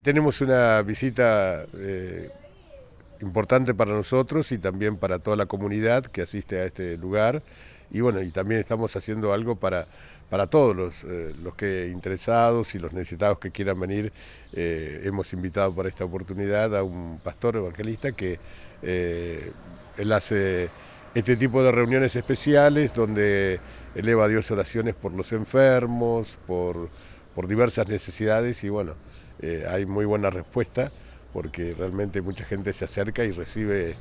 Tenemos una visita eh, importante para nosotros y también para toda la comunidad que asiste a este lugar. Y bueno, y también estamos haciendo algo para, para todos los, eh, que interesados y los necesitados que quieran venir. Eh, hemos invitado para esta oportunidad a un pastor evangelista que él hace este tipo de reuniones especiales donde eleva a Dios oraciones por los enfermos, por, por diversas necesidades y bueno. Eh, hay muy buena respuesta porque realmente mucha gente se acerca y recibe,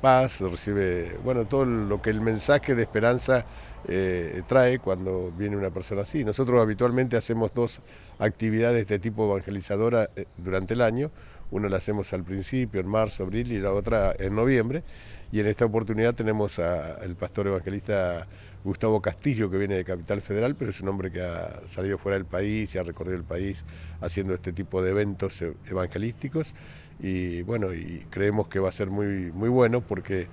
paz, recibe, bueno, todo lo que el mensaje de esperanza eh, trae cuando viene una persona así. Nosotros habitualmente hacemos dos actividades de tipo evangelizadora eh, durante el año. Uno la hacemos al principio, en marzo, abril, y la otra en noviembre. Y en esta oportunidad tenemos al pastor evangelista Gustavo Castillo, que viene de Capital Federal, pero es un hombre que ha salido fuera del país y ha recorrido el país haciendo este tipo de eventos e, evangelísticos. Y bueno, y creemos que va a ser muy, muy bueno porque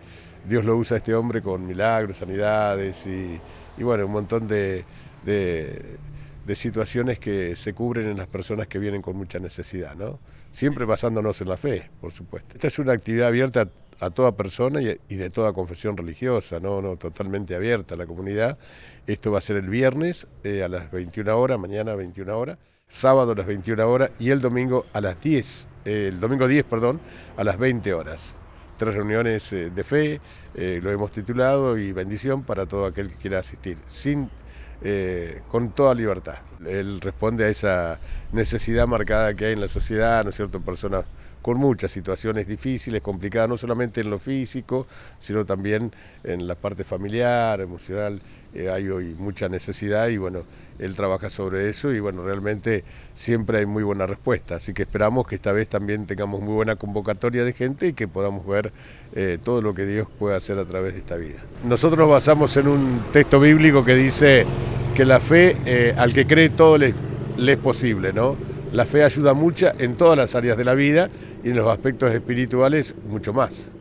Dios lo usa a este hombre con milagros, sanidades y, bueno, un montón de, de de situaciones que se cubren en las personas que vienen con mucha necesidad, ¿no? Siempre basándonos en la fe, por supuesto. Esta es una actividad abierta a toda persona y, de toda confesión religiosa, ¿no? no totalmente abierta a la comunidad. Esto va a ser el viernes eh, a las 21 horas, mañana a 21 horas, sábado a las 21 horas y el domingo a las 10, eh, el domingo 10, perdón, a las 20 horas tres reuniones eh, de fe, eh, lo hemos titulado, y bendición para todo aquel que quiera asistir, sin, eh, con toda libertad. Él responde a esa necesidad marcada que hay en la sociedad, ¿no es cierto?, personas por muchas situaciones difíciles, complicadas, no solamente en lo físico, sino también en la parte familiar, emocional. Eh, hay hoy mucha necesidad y bueno, él trabaja sobre eso y bueno, realmente siempre hay muy buena respuesta. Así que esperamos que esta vez también tengamos muy buena convocatoria de gente y que podamos ver eh, todo lo que Dios puede hacer a través de esta vida. Nosotros nos basamos en un texto bíblico que dice que la fe eh, al que cree todo le es posible, ¿no? La fe ayuda mucho en todas las áreas de la vida y en los aspectos espirituales mucho más.